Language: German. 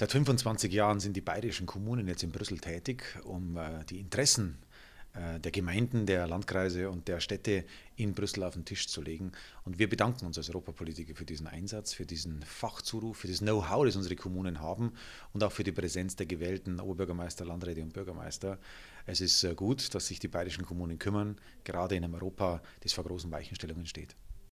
Seit 25 Jahren sind die bayerischen Kommunen jetzt in Brüssel tätig, um äh, die Interessen äh, der Gemeinden, der Landkreise und der Städte in Brüssel auf den Tisch zu legen. Und wir bedanken uns als Europapolitiker für diesen Einsatz, für diesen Fachzuruf, für das Know-how, das unsere Kommunen haben und auch für die Präsenz der gewählten Oberbürgermeister, Landräte und Bürgermeister. Es ist äh, gut, dass sich die bayerischen Kommunen kümmern, gerade in einem Europa, das vor großen Weichenstellungen steht.